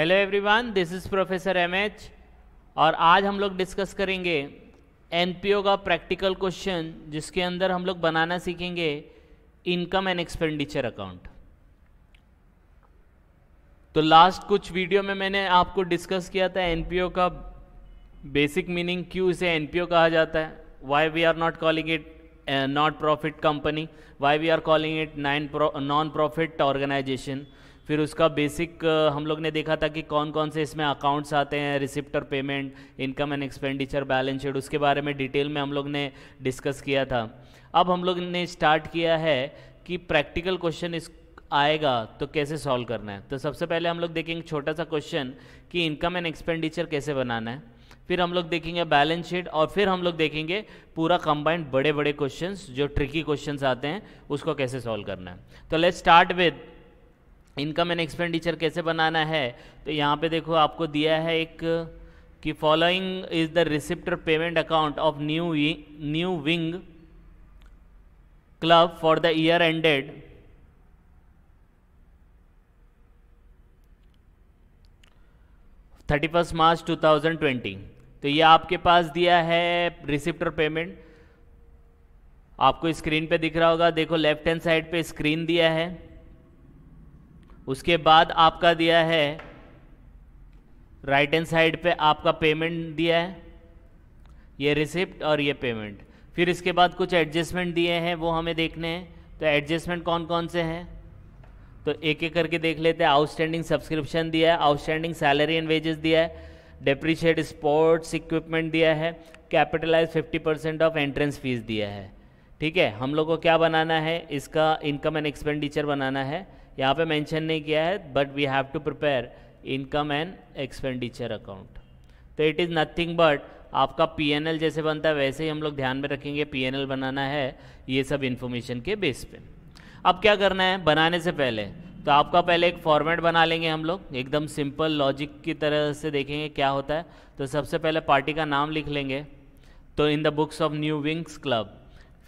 hello everyone this is professor M H और आज हम लोग डिस्कस करेंगे एनपीओ का प्रैक्टिकल क्वेश्चन जिसके अंदर हम लोग बनाना सीखेंगे इनकम एंड एक्सपेंडिचर अकाउंट तो लास्ट कुछ वीडियो में मैंने आपको डिस्कस किया था एन का बेसिक मीनिंग क्यों इसे एनपीओ कहा जाता है why we are not calling it not profit company why we are calling it नाइन नॉन प्रॉफिट ऑर्गेनाइजेशन फिर उसका बेसिक हम लोग ने देखा था कि कौन कौन से इसमें अकाउंट्स आते हैं receipt and payment income and expenditure balance sheet उसके बारे में डिटेल में हम लोग ने डिस्कस किया था अब हम लोग ने स्टार्ट किया है कि प्रैक्टिकल क्वेश्चन इस आएगा तो कैसे सॉल्व करना है तो सबसे पहले हम लोग देखेंगे छोटा सा क्वेश्चन कि इनकम एंड एक्सपेंडिचर कैसे बनाना है फिर हम लोग देखेंगे बैलेंस शीट और फिर हम लोग देखेंगे पूरा कंबाइंड बड़े बड़े क्वेश्चंस जो ट्रिकी क्वेश्चंस आते हैं उसको कैसे सॉल्व करना है तो let's start with income and expenditure कैसे बनाना है तो यहाँ पे देखो आपको दिया है एक कि following is the receipt and payment account of new new wing club for the year ended thirty first March two thousand twenty तो ये आपके पास दिया है रिसिप्टर पेमेंट आपको स्क्रीन पे दिख रहा होगा देखो लेफ्ट हैंड साइड पे स्क्रीन दिया है उसके बाद आपका दिया है राइट हैंड साइड पे आपका पेमेंट दिया है ये रिसिप्ट और ये पेमेंट फिर इसके बाद कुछ एडजस्टमेंट दिए हैं वो हमें देखने हैं तो एडजस्टमेंट कौन कौन से हैं तो एक एक करके देख लेते हैं आउटस्टैंडिंग सब्सक्रिप्शन दिया है आउटस्टैंडिंग सैलरी एंड वेजेस दिया है डिप्रिशिएट स्पोर्ट्स इक्विपमेंट दिया है capitalise 50 percent of entrance fees दिया है ठीक है हम लोग को क्या बनाना है इसका इनकम एंड एक्सपेंडिचर बनाना है यहाँ पे मेंशन नहीं किया है but we have to prepare income and expenditure account तो इट इज़ नथिंग बट आपका पीएनएल जैसे बनता है वैसे ही हम लोग ध्यान में रखेंगे पीएनएल बनाना है ये सब इन्फॉर्मेशन के बेस पे अब क्या करना है बनाने से पहले तो आपका पहले एक फॉर्मेट बना लेंगे हम लोग एकदम सिंपल लॉजिक की तरह से देखेंगे क्या होता है तो सबसे पहले पार्टी का नाम लिख लेंगे तो in the books of New Wings Club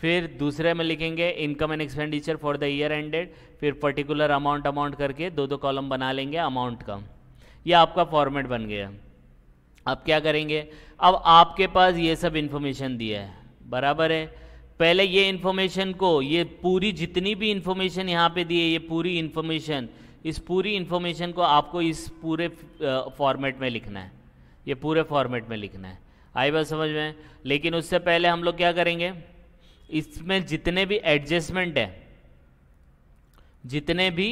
फिर दूसरे में लिखेंगे income and expenditure for the year ended फिर पर्टिकुलर अमाउंट अमाउंट करके दो दो कॉलम बना लेंगे अमाउंट का ये आपका फॉर्मेट बन गया अब क्या करेंगे अब आपके पास ये सब इन्फॉर्मेशन दिया है बराबर है पहले ये इन्फॉर्मेशन को ये पूरी जितनी भी इन्फॉर्मेशन यहाँ पे दी है ये पूरी इन्फॉर्मेशन इस पूरी इन्फॉर्मेशन को आपको इस पूरे फॉर्मेट में लिखना है ये पूरे फॉर्मेट में लिखना है आई बात समझ में लेकिन उससे पहले हम लोग क्या करेंगे इसमें जितने भी एडजस्टमेंट है जितने भी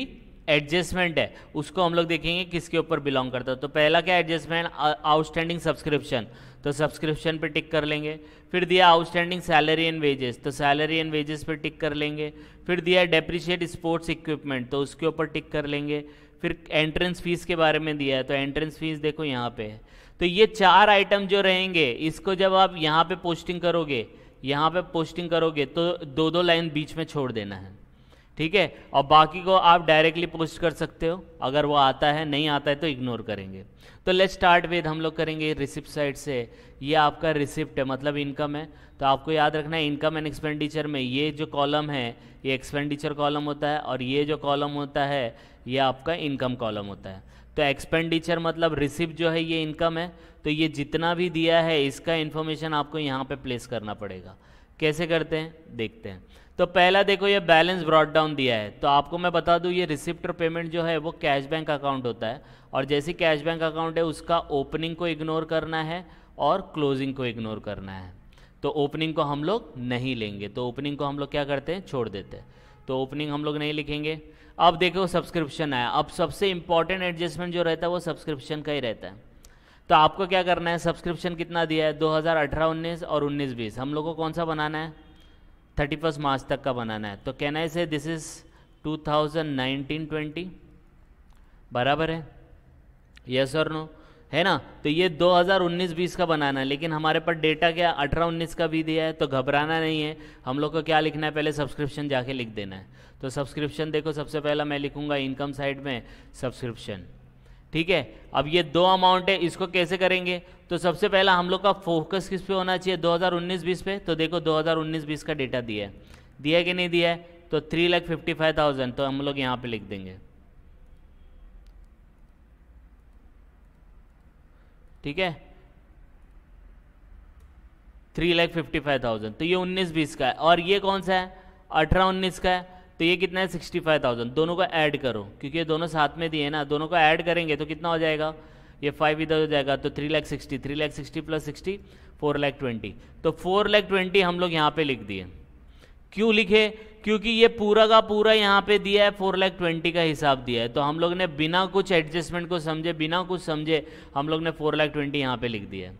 एडजस्टमेंट है उसको हम लोग देखेंगे किसके ऊपर बिलोंग करता है तो पहला क्या एडजस्टमेंट आउटस्टैंडिंग सब्सक्रिप्शन तो सब्सक्रिप्शन पे टिक कर लेंगे फिर दिया आउटस्टैंडिंग सैलरी एंड वेजेस तो सैलरी एंड वेजेस पे टिक कर लेंगे फिर दिया डेप्रिशिएट स्पोर्ट्स इक्विपमेंट तो उसके ऊपर टिक कर लेंगे फिर एंट्रेंस फीस के बारे में दिया है तो एंट्रेंस फीस देखो यहाँ पे है तो ये चार आइटम जो रहेंगे इसको जब आप यहाँ पे पोस्टिंग करोगे यहाँ पे पोस्टिंग करोगे तो दो दो लाइन बीच में छोड़ देना है ठीक है और बाकी को आप डायरेक्टली पोस्ट कर सकते हो अगर वो आता है नहीं आता है तो इग्नोर करेंगे तो लेट स्टार्ट विद हम लोग करेंगे रिसिप्ट साइड से ये आपका रिसिप्ट है मतलब इनकम है तो आपको याद रखना है इनकम एंड एक्सपेंडिचर में ये जो कॉलम है ये एक्सपेंडिचर कॉलम होता है और ये जो कॉलम होता है ये आपका इनकम कॉलम होता है तो एक्सपेंडिचर मतलब रिसिप्ट जो है ये इनकम है तो ये जितना भी दिया है इसका इन्फॉर्मेशन आपको यहाँ पर प्लेस करना पड़ेगा कैसे करते हैं देखते हैं तो पहला देखो ये बैलेंस ब्रॉड डाउन दिया है तो आपको मैं बता दूँ ये रिसिप्ट पेमेंट जो है वो कैश बैंक अकाउंट होता है और जैसे कैश बैंक अकाउंट है उसका ओपनिंग को इग्नोर करना है और क्लोजिंग को इग्नोर करना है तो ओपनिंग को हम लोग नहीं लेंगे तो ओपनिंग को हम लोग क्या करते हैं छोड़ देते हैं तो ओपनिंग हम लोग नहीं लिखेंगे अब देखो सब्सक्रिप्शन आया अब सबसे इंपॉर्टेंट एडजस्टमेंट जो रहता है वो सब्सक्रिप्शन का ही रहता है तो आपको क्या करना है सब्सक्रिप्शन कितना दिया है दो हज़ार और उन्नीस बीस हम लोग को कौन सा बनाना है थर्टी फर्स्ट मार्च तक का बनाना है तो can I say this is two thousand nineteen twenty बराबर है यस और नो है ना तो ये 2019-20 का बनाना है लेकिन हमारे पास डेटा क्या अठारह उन्नीस का भी दिया है तो घबराना नहीं है हम लोग को क्या लिखना है पहले सब्सक्रिप्शन जाके लिख देना है तो सब्सक्रिप्शन देखो सबसे पहला मैं लिखूंगा इनकम साइड में सब्सक्रिप्शन ठीक है अब ये दो अमाउंट है इसको कैसे करेंगे तो सबसे पहला हम लोग का फोकस किस पे होना चाहिए 2019 हज़ार पे तो देखो 2019 हज़ार का डेटा दिया है दिया कि नहीं दिया है तो three lakh fifty five thousand तो हम लोग यहाँ पे लिख देंगे ठीक है three lakh fifty five thousand तो ये उन्नीस बीस का है और ये कौन सा है अठारह उन्नीस का है तो ये कितना है सिक्सटी फाइव थाउजेंड दोनों को ऐड करो क्योंकि ये दोनों साथ में दिए ना दोनों को ऐड करेंगे तो कितना हो जाएगा ये फाइव इधर हो जाएगा तो three lakh sixty three lakh sixty plus sixty four lakh twenty तो फोर लैख ट्वेंटी हम लोग यहाँ पे लिख दिए क्यों लिखे क्योंकि ये पूरा का पूरा यहाँ पे दिया है फोर लाख ट्वेंटी का हिसाब दिया है तो हम लोग ने बिना कुछ एडजस्टमेंट को समझे बिना कुछ समझे हम लोग ने फोर लाख ट्वेंटी यहाँ पे लिख दिया है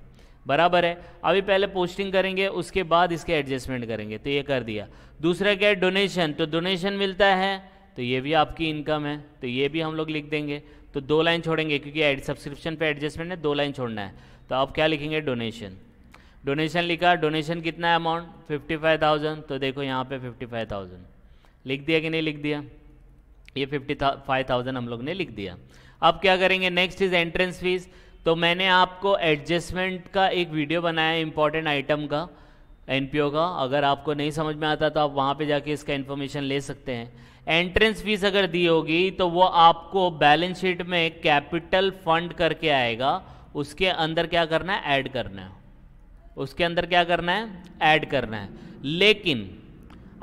बराबर है अभी पहले पोस्टिंग करेंगे उसके बाद इसके एडजस्टमेंट करेंगे तो ये कर दिया दूसरा क्या है डोनेशन तो डोनेशन मिलता है तो ये भी आपकी इनकम है तो ये भी हम लोग लिख देंगे तो दो लाइन छोड़ेंगे क्योंकि सब्सक्रिप्शन पे एडजस्टमेंट है दो लाइन छोड़ना है तो आप क्या लिखेंगे डोनेशन डोनेशन लिखा डोनेशन कितना है अमाउंट फिफ्टी फाइव थाउजेंड तो देखो यहाँ पे फिफ्टी फाइव थाउजेंड लिख दिया कि नहीं लिख दिया ये फिफ्टी फाइव थाउजेंड हम लोग ने लिख दिया अब क्या करेंगे नेक्स्ट इज एंट्रेंस फीस तो मैंने आपको एडजस्टमेंट का एक वीडियो बनाया है इंपॉर्टेंट आइटम का एन का अगर आपको नहीं समझ में आता तो आप वहाँ पे जाके इसका इन्फॉर्मेशन ले सकते हैं एंट्रेंस फीस अगर दी होगी तो वो आपको बैलेंस शीट में कैपिटल फंड करके आएगा उसके अंदर क्या करना है ऐड करना है उसके अंदर क्या करना है ऐड करना है लेकिन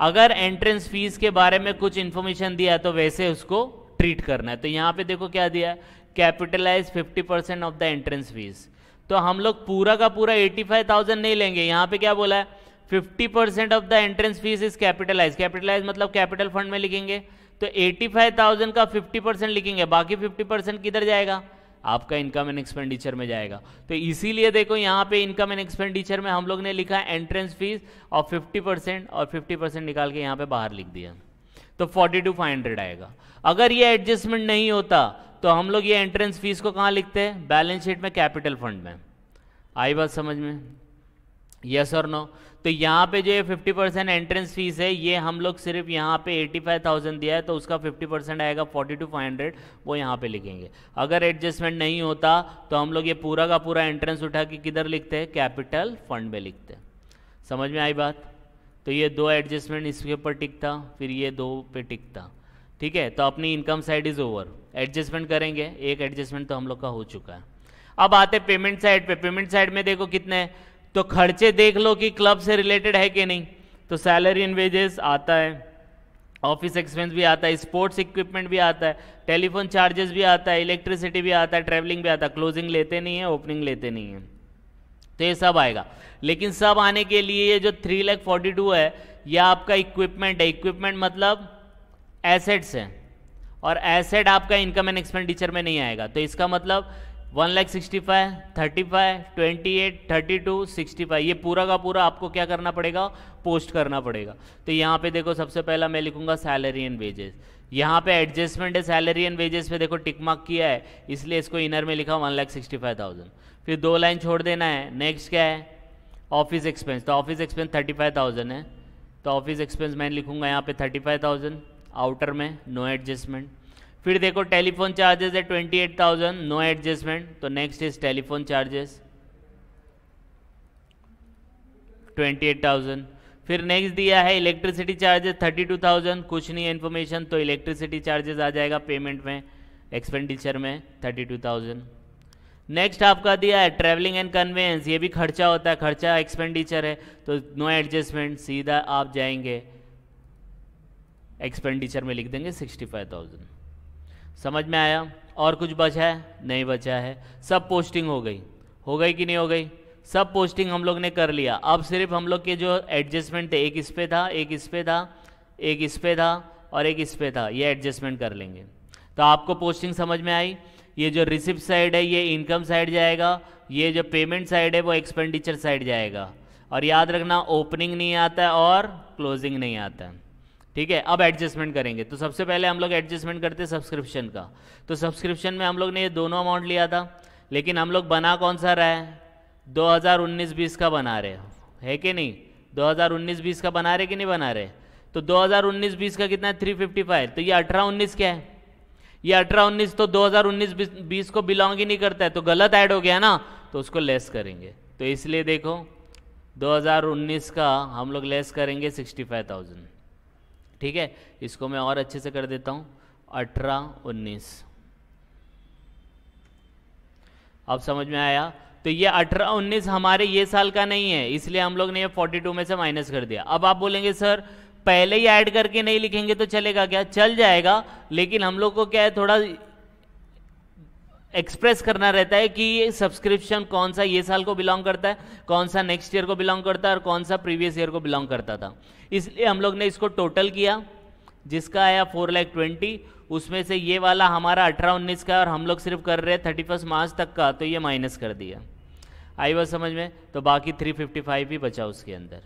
अगर एंट्रेंस फीस के बारे में कुछ इन्फॉर्मेशन दिया है तो वैसे उसको ट्रीट करना है तो यहाँ पे देखो क्या दिया है capitalise 50 percent of the entrance fees तो हम लोग पूरा का पूरा 85,000 नहीं लेंगे यहाँ पे क्या बोला है 50 percent of the entrance fees is capitalise capitalise मतलब कैपिटल फंड में लिखेंगे तो 85,000 का 50 परसेंट लिखेंगे बाकी 50 परसेंट किधर जाएगा आपका इनकम एंड एक्सपेंडिचर में जाएगा तो इसीलिए देखो यहाँ पे इनकम एंड एक्सपेंडिचर में हम लोग ने लिखा एंट्रेंस फीस और 50 परसेंट और 50 परसेंट निकाल के यहाँ पे बाहर लिख दिया तो 42,500 आएगा अगर ये एडजस्टमेंट नहीं होता तो हम लोग ये एंट्रेंस फीस को कहाँ लिखते हैं बैलेंस शीट में कैपिटल फंड में आई बात समझ में यस और नो तो यहाँ पे जो ये फिफ्टी परसेंट एंट्रेंस फीस है ये हम लोग सिर्फ यहाँ पे एटी फाइव थाउजेंड दिया है तो उसका फिफ्टी परसेंट आएगा फोर्टी टू फाइव हंड्रेड वो यहाँ पे लिखेंगे अगर एडजस्टमेंट नहीं होता तो हम लोग ये पूरा का पूरा एंट्रेंस उठा के किधर लिखते हैं कैपिटल फंड में लिखते हैं समझ में आई बात तो ये दो एडजस्टमेंट इसके ऊपर टिकता फिर ये दो पे टिकता ठीक है तो अपनी income side is over adjustment करेंगे एक एडजस्टमेंट तो हम लोग का हो चुका है अब आते पेमेंट साइड पे पेमेंट साइड में देखो कितने हैं तो खर्चे देख लो कि क्लब से रिलेटेड है कि नहीं तो सैलरी एंड वेजेस आता है ऑफिस एक्सपेंस भी आता है स्पोर्ट्स इक्विपमेंट भी आता है टेलीफोन चार्जेस भी आता है इलेक्ट्रिसिटी भी आता है ट्रैवलिंग भी आता है क्लोजिंग लेते नहीं है ओपनिंग लेते नहीं है तो ये सब आएगा लेकिन सब आने के लिए ये जो थ्री लैख फोर्टी टू है यह आपका इक्विपमेंट है इक्विपमेंट मतलब एसेट्स हैं और एसेट आपका इनकम एंड एक्सपेंडिचर में नहीं आएगा तो इसका मतलब one lakh sixty five thirty five twenty eight thirty two sixty five ये पूरा का पूरा आपको क्या करना पड़ेगा पोस्ट करना पड़ेगा तो यहाँ पे देखो सबसे पहला मैं लिखूंगा सैलरी एंड वेजेस यहाँ पे एडजस्टमेंट है सैलरी एंड वेजेस पे देखो टिक मार्क किया है इसलिए इसको इनर में लिखा one lakh sixty five thousand फिर दो लाइन छोड़ देना है नेक्स्ट क्या है ऑफिस एक्सपेंस तो office expense thirty five thousand है तो ऑफिस एक्सपेंस मैं लिखूंगा यहाँ पे थर्टी फाइव थाउजेंड आउटर में नो एडजस्टमेंट फिर देखो टेलीफोन चार्जेस है twenty eight thousand no adjustment तो next is telephone charges twenty eight thousand फिर नेक्स्ट दिया है electricity charges thirty two thousand कुछ नहीं इन्फॉर्मेशन तो इलेक्ट्रिसिटी चार्जेस आ जाएगा पेमेंट में एक्सपेंडिचर में थर्टी टू थाउजेंड नेक्स्ट आपका दिया है ट्रेवलिंग एंड कन्वेंस ये भी खर्चा होता है खर्चा एक्सपेंडिचर है तो नो एडजस्टमेंट सीधा आप जाएंगे एक्सपेंडिचर में लिख देंगे सिक्सटी फाइव थाउजेंड समझ में आया और कुछ बचा है नहीं बचा है सब पोस्टिंग हो गई हो गई कि नहीं हो गई सब पोस्टिंग हम लोग ने कर लिया अब सिर्फ हम लोग के जो एडजस्टमेंट थे एक इस पे था एक इस पे था एक इस पे था और एक इस पे था ये एडजस्टमेंट कर लेंगे तो आपको पोस्टिंग समझ में आई ये जो रिसिप्ट साइड है ये इनकम साइड जाएगा ये जो पेमेंट साइड है वो एक्सपेंडिचर साइड जाएगा और याद रखना ओपनिंग नहीं आता है और क्लोजिंग नहीं आता है ठीक है अब एडजस्टमेंट करेंगे तो सबसे पहले हम लोग एडजस्टमेंट करते सब्सक्रिप्शन का तो सब्सक्रिप्शन में हम लोग ने ये दोनों अमाउंट लिया था लेकिन हम लोग बना कौन सा रहा है 2019-20 का बना रहे है कि नहीं 2019-20 का बना रहे कि नहीं बना रहे तो 2019-20 का कितना है 355 तो ये अठारह उन्नीस क्या है ये अठारह उन्नीस तो 2019-20 को बिलोंग ही नहीं करता है तो गलत ऐड हो गया ना तो उसको लेस करेंगे तो इसलिए देखो 2019 का हम लोग लेस करेंगे सिक्सटी ठीक है इसको मैं और अच्छे से कर देता हूँ अठारह उन्नीस अब समझ में आया तो ये अठारह उन्नीस हमारे ये साल का नहीं है इसलिए हम लोग ने ये फोर्टी टू में से माइनस कर दिया अब आप बोलेंगे सर पहले ही ऐड करके नहीं लिखेंगे तो चलेगा क्या चल जाएगा लेकिन हम लोग को क्या है थोड़ा एक्सप्रेस करना रहता है कि ये सब्सक्रिप्शन कौन सा ये साल को बिलोंग करता है कौन सा नेक्स्ट ईयर को बिलोंग करता है और कौन सा प्रीवियस ईयर को बिलोंग करता था इसलिए हम लोग ने इसको टोटल किया जिसका आया फोर लैख ट्वेंटी उसमें से ये वाला हमारा अठारह उन्नीस का और हम लोग सिर्फ कर रहे हैं थर्टी फर्स्ट मार्च तक का तो ये माइनस कर दिया आई बात समझ में तो बाकी थ्री फिफ्टी फाइव ही बचा उसके अंदर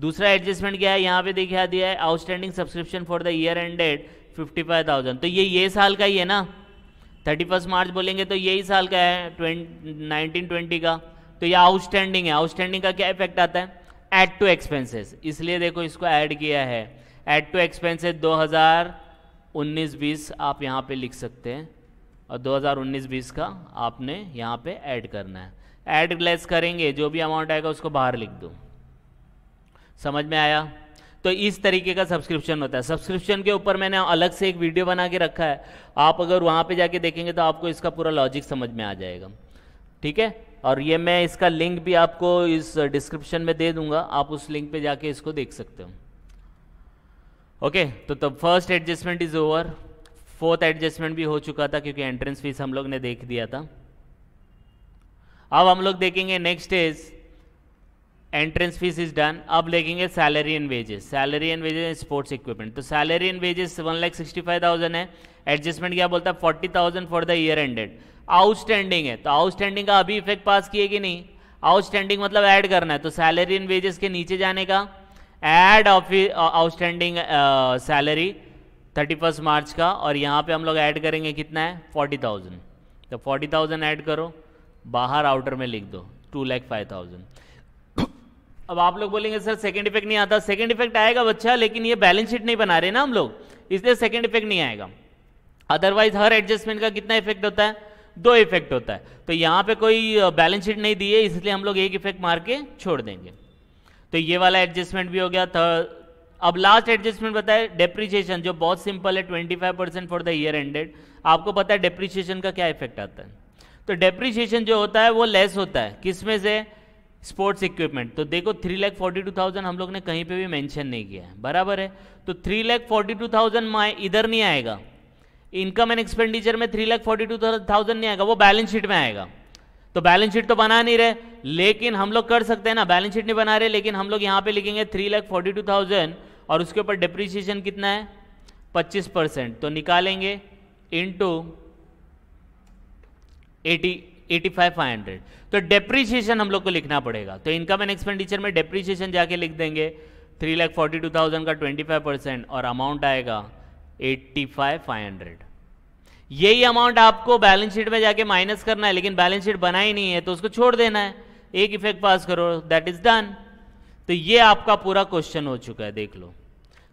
दूसरा एडजस्टमेंट क्या है यहाँ पे देखिए दिया है outstanding subscription for the year end date fifty five thousand तो ये ये साल का ही है ना थर्टी फर्स्ट मार्च बोलेंगे तो यही साल का है नाइनटीन ट्वेंटी का तो ये आउटस्टैंडिंग है आउटस्टैंडिंग का क्या इफेक्ट आता है एड टू एक्सपेंसेस इसलिए देखो इसको ऐड किया है एड टू एक्सपेंसेस 2019 बीस आप यहाँ पे लिख सकते हैं और 2019-20 का आपने यहाँ पे ऐड करना है ऐड लेस करेंगे जो भी अमाउंट आएगा उसको बाहर लिख दो समझ में आया तो इस तरीके का सब्सक्रिप्शन होता है सब्सक्रिप्शन के ऊपर मैंने अलग से एक वीडियो बना के रखा है आप अगर वहां पे जाके देखेंगे तो आपको इसका पूरा लॉजिक समझ में आ जाएगा ठीक है और ये मैं इसका लिंक भी आपको इस डिस्क्रिप्शन में दे दूंगा आप उस लिंक पे जाके इसको देख सकते हो ओके तो तब first adjustment is over fourth adjustment भी हो चुका था क्योंकि एंट्रेंस फीस हम लोग ने देख दिया था अब हम लोग देखेंगे next is entrance fees is done अब लेंगे salary and wages salary and wages sports equipment तो salary and wages one lakh sixty five thousand है एडजस्टमेंट क्या बोलता है forty thousand for the year ended outstanding है तो आउटस्टैंडिंग का अभी इफेक्ट पास किए कि नहीं आउटस्टैंडिंग मतलब ऐड करना है तो सैलरी एंड वेजेस के नीचे जाने का add outstanding salary thirty first March का और यहाँ पे हम लोग ऐड करेंगे कितना है फोर्टी थाउजेंड तो फोर्टी थाउजेंड ऐड करो बाहर आउटर में लिख दो टू लैख फाइव थाउजेंड अब आप लोग बोलेंगे सर सेकंड इफेक्ट नहीं आता सेकंड इफेक्ट आएगा बच्चा लेकिन ये बैलेंस शीट नहीं बना रहे ना हम लोग इसलिए सेकंड इफेक्ट नहीं आएगा अदरवाइज हर एडजस्टमेंट का कितना इफेक्ट होता है दो इफेक्ट होता है तो यहां पे कोई बैलेंस शीट नहीं दी है इसलिए हम लोग एक इफेक्ट मार के छोड़ देंगे तो ये वाला एडजस्टमेंट भी हो गया था अब लास्ट एडजस्टमेंट बताए डेप्रिशिएशन जो बहुत सिंपल है twenty five percent for the year ended आपको पता है डेप्रीशिएशन का क्या इफेक्ट आता है तो डेप्रिशिएशन जो होता है वो लेस होता है किसमें से से स्पोर्ट्स इक्विपमेंट तो देखो three lakh forty two thousand हम लोग ने कहीं पे भी मेंशन नहीं किया है बराबर है तो three lakh forty two thousand इधर नहीं आएगा इनकम एंड एक्सपेंडिचर में three lakh forty two thousand नहीं आएगा वो बैलेंस शीट में आएगा तो बैलेंस शीट तो बना नहीं रहे लेकिन हम लोग कर सकते हैं ना बैलेंस शीट नहीं बना रहे लेकिन हम लोग यहाँ पे लिखेंगे three lakh forty two thousand और उसके ऊपर डिप्रिसिएशन कितना है पच्चीस परसेंट तो निकालेंगे into eighty eighty five five hundred तो डेप्रीशिएशन हम लोग को लिखना पड़ेगा तो इनकम एंड एक्सपेंडिचर में डेप्रीशिएशन जाके लिख देंगे three lakh forty two thousand का ट्वेंटी फाइव परसेंट और अमाउंट आएगा एट्टी फाइव फाइव हंड्रेड यही अमाउंट आपको बैलेंस शीट में जाके माइनस करना है लेकिन बैलेंस शीट बना ही नहीं है तो उसको छोड़ देना है एक इफेक्ट पास करो दैट इज डन तो ये आपका पूरा क्वेश्चन हो चुका है देख लो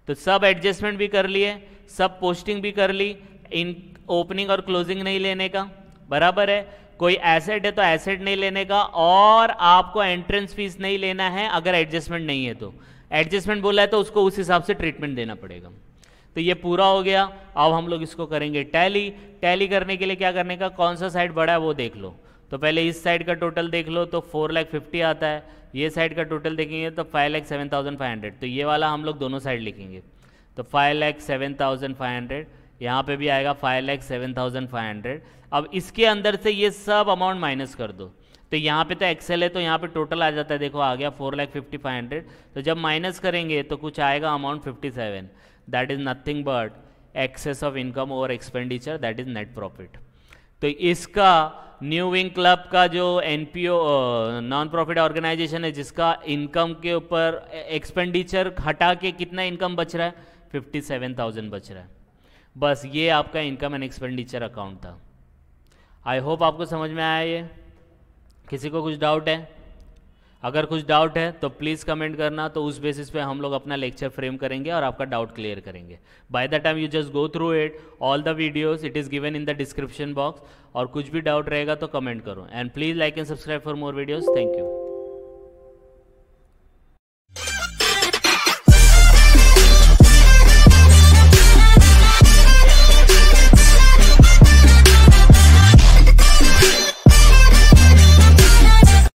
तो सब एडजस्टमेंट भी कर लिए सब पोस्टिंग भी कर ली इन ओपनिंग और क्लोजिंग नहीं लेने का बराबर है कोई एसेट है तो एसेट नहीं लेने का और आपको एंट्रेंस फीस नहीं लेना है अगर एडजस्टमेंट नहीं है तो एडजस्टमेंट बोला है तो उसको उस हिसाब से ट्रीटमेंट देना पड़ेगा तो ये पूरा हो गया अब हम लोग इसको करेंगे टैली टैली करने के लिए क्या करने का कौन सा साइड बड़ा है वो देख लो तो पहले इस साइड का टोटल देख लो तो फोर लैख फिफ्टी आता है ये साइड का टोटल देखेंगे तो five lakh seven thousand five hundred तो ये वाला हम लोग दोनों साइड लिखेंगे तो five lakh seven thousand five hundred यहाँ पे भी आएगा five lakh seven thousand five hundred अब इसके अंदर से ये सब अमाउंट माइनस कर दो तो यहाँ पे तो एक्सेल है तो यहाँ पे टोटल आ जाता है देखो आ गया four lakh fifty five hundred तो जब माइनस करेंगे तो कुछ आएगा amount fifty seven that is nothing but excess of income और expenditure that is net profit तो इसका न्यू विंग क्लब का जो एन नॉन प्रॉफिट ऑर्गेनाइजेशन है जिसका इनकम के ऊपर एक्सपेंडिचर हटा के कितना इनकम बच रहा है फिफ्टी सेवन थाउजेंड बच रहा है बस ये आपका इनकम एंड एक्सपेंडिचर अकाउंट था आई होप आपको समझ में आया ये किसी को कुछ डाउट है अगर कुछ डाउट है तो प्लीज़ कमेंट करना तो उस बेसिस पे हम लोग अपना लेक्चर फ्रेम करेंगे और आपका डाउट क्लियर करेंगे by the time you just go through it all the videos it is given in the description box और कुछ भी डाउट रहेगा तो कमेंट करो and please like and subscribe for more videos thank you